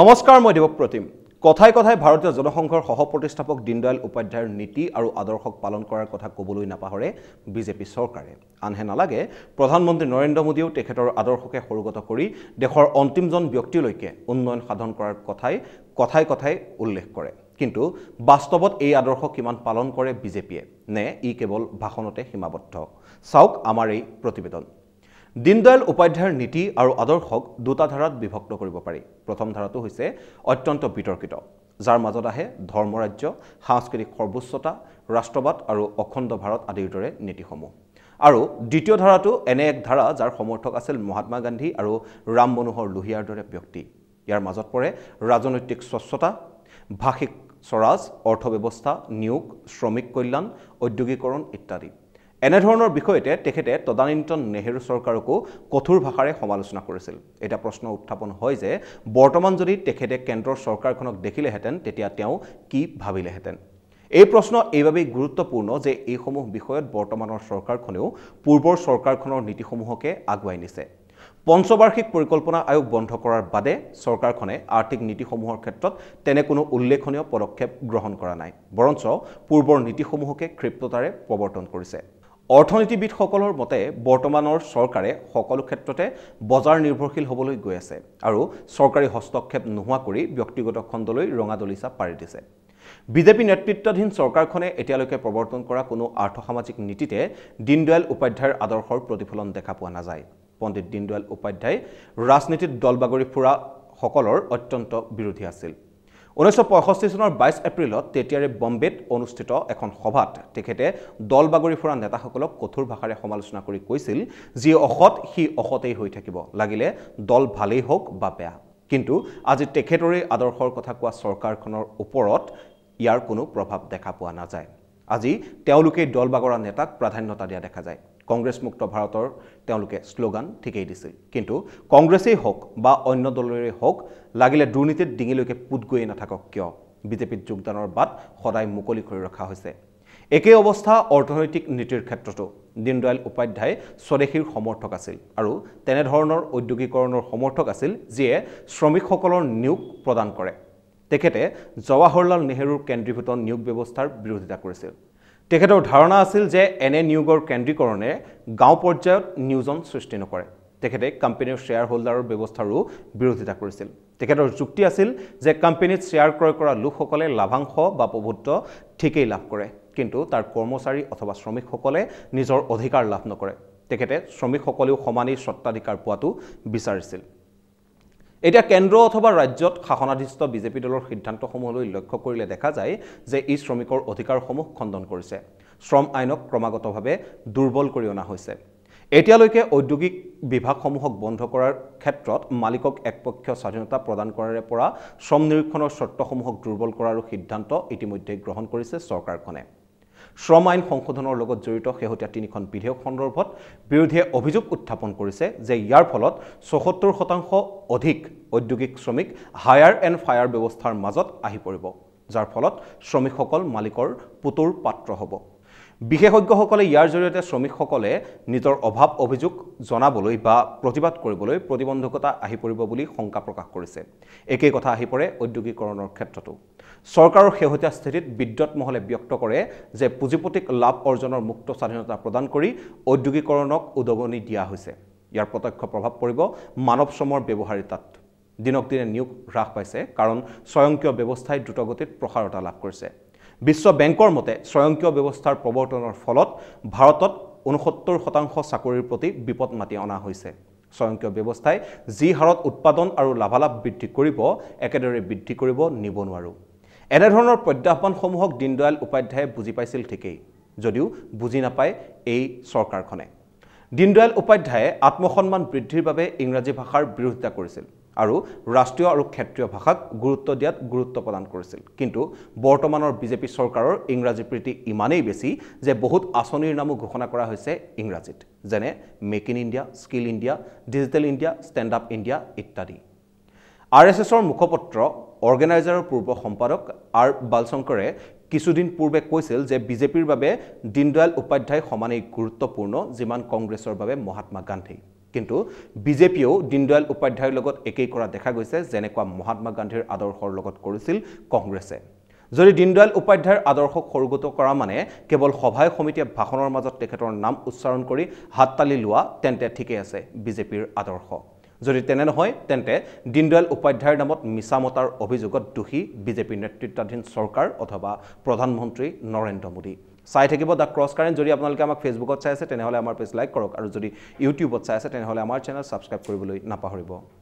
নমস্কাৰ মই দেৱপ্ৰতিম কথাই কথাই ভাৰতীয় জনসংঘৰ সহপ্ৰতিষ্ঠাপক দীনদয়াল উপাধ্যায়ৰ নীতি আৰু আদৰ্শক পালন কৰাৰ কথা ক'বলৈ নাপাহৰে বিজেপি চৰকাৰে আনহে নালাগে প্ৰধানমন্ত্ৰী নৰেন্দ্ৰ মোদীয়েও তেখেতৰ আদৰ্শকে সৰুগত কৰি দেশৰ অন্তিমজন ব্যক্তিলৈকে উন্নয়ন সাধন কৰাৰ কথাই কথাই কথাই উল্লেখ কৰে কিন্তু বাস্তৱত এই আদৰ্শ কিমান পালন কৰে বিজেপিয়ে নে ই কেৱল ভাষণতে সীমাবদ্ধ চাওক আমাৰ এই প্ৰতিবেদন দীনদয়াল উপাধ্যায়ৰ নীতি আৰু আদৰ্শক দুটা ধাৰাত বিভক্ত কৰিব পাৰি প্ৰথম ধাৰাটো হৈছে অত্যন্ত বিতৰ্কিত যাৰ মাজত আহে ধৰ্মৰাজ্য সাংস্কৃতিক সৰ্বোচ্চতা ৰাষ্ট্ৰবাদ আৰু অখণ্ড ভাৰত আদিৰ দৰে নীতিসমূহ আৰু দ্বিতীয় ধাৰাটো এনে এক ধাৰা যাৰ সমৰ্থক আছিল মহাত্মা গান্ধী আৰু ৰাম মনোহৰ লোহিয়াৰ দৰে ব্যক্তি ইয়াৰ মাজত পৰে ৰাজনৈতিক স্বচ্ছতা ভাষিক স্বৰাজ অৰ্থব্যৱস্থা নিয়োগ শ্ৰমিক কল্যাণ ঔদ্যোগিকৰণ ইত্যাদি এনেধৰণৰ বিষয়তে তেখেতে তদানীন্তন নেহেৰু চৰকাৰকো কঠোৰ ভাষাৰে সমালোচনা কৰিছিল এটা প্ৰশ্ন উত্থাপন হয় যে বৰ্তমান যদি তেখেতে কেন্দ্ৰৰ চৰকাৰখনক দেখিলেহেঁতেন তেতিয়া তেওঁ কি ভাবিলেহেঁতেন এই প্ৰশ্ন এইবাবেই গুৰুত্বপূৰ্ণ যে এইসমূহ বিষয়ত বৰ্তমানৰ চৰকাৰখনেও পূৰ্বৰ চৰকাৰখনৰ নীতিসমূহকে আগুৱাই নিছে পঞ্চবাৰ্ষিক পৰিকল্পনা আয়োগ বন্ধ কৰাৰ বাদে চৰকাৰখনে আৰ্থিক নীতিসমূহৰ ক্ষেত্ৰত তেনে কোনো উল্লেখনীয় পদক্ষেপ গ্ৰহণ কৰা নাই বৰঞ্চ পূৰ্বৰ নীতিসমূহকে ক্ষিপ্ৰতাৰে প্ৰৱৰ্তন কৰিছে অৰ্থনীতিবিদসকলৰ মতে বৰ্তমানৰ চৰকাৰে সকলো ক্ষেত্ৰতে বজাৰ নিৰ্ভৰশীল হ'বলৈ গৈ আছে আৰু চৰকাৰী হস্তক্ষেপ নোহোৱা কৰি ব্যক্তিগত খণ্ডলৈ ৰঙা দলিচা পাৰি দিছে বিজেপি নেতৃত্বাধীন চৰকাৰখনে এতিয়ালৈকে প্ৰৱৰ্তন কৰা কোনো আৰ্থ সামাজিক নীতিতে দীনদয়াল উপাধ্যায়ৰ আদৰ্শৰ প্ৰতিফলন দেখা পোৱা নাযায় পণ্ডিত দীনদয়াল উপাধ্যায় ৰাজনীতিত দল বাগৰি ফুৰাসকলৰ অত্যন্ত বিৰোধী আছিল ঊনৈছশ পঁয়ষষ্ঠি চনৰ বাইছ এপ্ৰিলত তেতিয়াৰে বম্বেত অনুষ্ঠিত এখন সভাত তেখেতে দল বাগৰি ফুৰা নেতাসকলক কঠোৰ ভাষাৰে সমালোচনা কৰি কৈছিল যি অসৎ সি অসতেই হৈ থাকিব লাগিলে দল ভালেই হওক বা বেয়া কিন্তু আজি তেখেতৰে আদৰ্শৰ কথা কোৱা চৰকাৰখনৰ ওপৰত ইয়াৰ কোনো প্ৰভাৱ দেখা পোৱা নাযায় আজি তেওঁলোকেই দল বাগৰা নেতাক প্ৰাধান্যতা দিয়া দেখা যায় কংগ্ৰেছ মুক্ত ভাৰতৰ তেওঁলোকে শ্লোগান ঠিকেই দিছিল কিন্তু কংগ্ৰেছেই হওক বা অন্য দলৰে হওক লাগিলে দুৰ্নীতিত ডিঙিলৈকে পুত গৈয়ে নাথাকক কিয় বিজেপিত যোগদানৰ বাট সদায় মুকলি কৰি ৰখা হৈছে একেই অৱস্থা অৰ্থনৈতিক নীতিৰ ক্ষেত্ৰতো দীনদয়াল উপাধ্যায় স্বদেশীৰ সমৰ্থক আছিল আৰু তেনেধৰণৰ ঔদ্যোগিকৰণৰ সমৰ্থক আছিল যিয়ে শ্ৰমিকসকলৰ নিয়োগ প্ৰদান কৰে তেখেতে জৱাহৰলাল নেহৰুৰ কেন্দ্ৰীভূত নিয়োগ ব্যৱস্থাৰ বিৰোধিতা কৰিছিল তেখেতৰ ধাৰণা আছিল যে এনে নিয়োগৰ কেন্দ্ৰীকৰণে গাঁও পৰ্যায়ত নিয়োজন সৃষ্টি নকৰে তেখেতে কোম্পানীৰ শ্বেয়াৰ হোল্ডাৰৰ ব্যৱস্থাৰো বিৰোধিতা কৰিছিল তেখেতৰ যুক্তি আছিল যে কোম্পানীত শ্বেয়াৰ ক্ৰয় কৰা লোকসকলে লাভাংশ বা প্ৰভুত্ব ঠিকেই লাভ কৰে কিন্তু তাৰ কৰ্মচাৰী অথবা শ্ৰমিকসকলে নিজৰ অধিকাৰ লাভ নকৰে তেখেতে শ্ৰমিকসকলেও সমানেই স্বত্বাধিকাৰ পোৱাটো বিচাৰিছিল এতিয়া কেন্দ্ৰ অথবা ৰাজ্যত শাসনাধিষ্ঠ বিজেপি দলৰ সিদ্ধান্তসমূহলৈ লক্ষ্য কৰিলে দেখা যায় যে ই শ্ৰমিকৰ অধিকাৰসমূহ খণ্ডন কৰিছে শ্ৰম আইনক ক্ৰমাগতভাৱে দুৰ্বল কৰি অনা হৈছে এতিয়ালৈকে ঔদ্যোগিক বিভাগসমূহক বন্ধ কৰাৰ ক্ষেত্ৰত মালিকক একপক্ষীয় স্বাধীনতা প্ৰদান কৰাৰে পৰা শ্ৰম নিৰীক্ষণৰ চৰ্তসমূহক দুৰ্বল কৰাৰো সিদ্ধান্ত ইতিমধ্যে গ্ৰহণ কৰিছে চৰকাৰখনে শ্ৰম আইন সংশোধনৰ লগত জড়িত শেহতীয়া তিনিখন বিধেয়ক সন্দৰ্ভত বিৰোধীয়ে অভিযোগ উত্থাপন কৰিছে যে ইয়াৰ ফলত ছসত্তৰ শতাংশ অধিক ঔদ্যোগিক শ্ৰমিক হায়াৰ এণ্ড ফায়াৰ ব্যৱস্থাৰ মাজত আহি পৰিব যাৰ ফলত শ্ৰমিকসকল মালিকৰ পুতুৰ পাত্ৰ হ'ব বিশেষজ্ঞসকলে ইয়াৰ জৰিয়তে শ্ৰমিকসকলে নিজৰ অভাৱ অভিযোগ জনাবলৈ বা প্ৰতিবাদ কৰিবলৈ প্ৰতিবন্ধকতা আহি পৰিব বুলি শংকা প্ৰকাশ কৰিছে একেই কথা আহি পৰে ঔদ্যোগিকৰণৰ ক্ষেত্ৰতো চৰকাৰৰ শেহতীয়া স্থিতিত বিদ্যুৎ মহলে ব্যক্ত কৰে যে পুঁজিপতিক লাভ অৰ্জনৰ মুক্ত স্বাধীনতা প্ৰদান কৰি ঔদ্যোগিকৰণক উদগনি দিয়া হৈছে ইয়াৰ প্ৰত্যক্ষ প্ৰভাৱ পৰিব মানৱ শ্ৰমৰ ব্যৱহাৰিতাত দিনক দিনে নিয়োগ হ্ৰাস পাইছে কাৰণ স্বয়ংক্ৰিয় ব্যৱস্থাই দ্ৰুতগতিত প্ৰসাৰতা লাভ কৰিছে বিশ্ব বেংকৰ মতে স্বয়ংক্ৰিয় ব্যৱস্থাৰ প্ৰৱৰ্তনৰ ফলত ভাৰতত ঊনসত্তৰ শতাংশ চাকৰিৰ প্ৰতি বিপদ মাতি অনা হৈছে স্বয়ংক্ৰিয় ব্যৱস্থাই যি হাৰত উৎপাদন আৰু লাভালাভ বৃদ্ধি কৰিব একেদৰে বৃদ্ধি কৰিব নিব নোৱাৰোঁ এনেধৰণৰ প্ৰত্যাহ্বানসমূহক দীনদয়াল উপাধ্যায়ে বুজি পাইছিল ঠিকেই যদিও বুজি নাপায় এই চৰকাৰখনে দীনদয়াল উপাধ্যায়ে আত্মসন্মান বৃদ্ধিৰ বাবে ইংৰাজী ভাষাৰ বিৰোধিতা কৰিছিল আৰু ৰাষ্ট্ৰীয় আৰু ক্ষেত্ৰীয় ভাষাক গুৰুত্ব দিয়াত গুৰুত্ব প্ৰদান কৰিছিল কিন্তু বৰ্তমানৰ বিজেপি চৰকাৰৰ ইংৰাজী প্ৰীতি ইমানেই বেছি যে বহুত আঁচনিৰ নামো ঘোষণা কৰা হৈছে ইংৰাজীত যেনে make in India skill India digital India stand up India ইত্যাদি আৰ এছ এছৰ মুখপত্ৰ অৰ্গেনাইজাৰৰ পূৰ্ব সম্পাদক আৰ বালশংকৰে কিছুদিন পূৰ্বে কৈছিল যে বিজেপিৰ বাবে দীনদয়াল উপাধ্যায় সমানেই গুৰুত্বপূৰ্ণ যিমান কংগ্ৰেছৰ বাবে মহাত্মা গান্ধী কিন্তু বিজেপিয়েও দীনদয়াল উপাধ্যায়ৰ লগত একেই কৰা দেখা গৈছে যেনেকুৱা মহাত্মা গান্ধীৰ আদৰ্শৰ লগত কৰিছিল কংগ্ৰেছে যদি দীনদয়াল উপাধ্যায়ৰ আদৰ্শক সৰুগত কৰা মানে কেৱল সভাই সমিতিয়ে ভাষণৰ মাজত তেখেতৰ নাম উচ্চাৰণ কৰি হাততালি লোৱা তেন্তে ঠিকেই আছে বিজেপিৰ আদৰ্শ যদি তেনে নহয় তেন্তে দীনদয়াল উপাধ্যায়ৰ নামত মিছা মতাৰ অভিযোগত দোষী বিজেপিৰ নেতৃত্বাধীন চৰকাৰ অথবা প্ৰধানমন্ত্ৰী নৰেন্দ্ৰ মোদী চাই থাকিব দ্য ক্ৰছ কাৰেণ্ট যদি আপোনালোকে আমাক ফেচবুকত চাই আছে তেনেহ'লে আমাৰ পেজ লাইক কৰক আৰু যদি ইউটিউবত চাই আছে তেনেহ'লে আমাৰ চেনেল ছাবস্ক্ৰাইব কৰিবলৈ নাপাহৰিব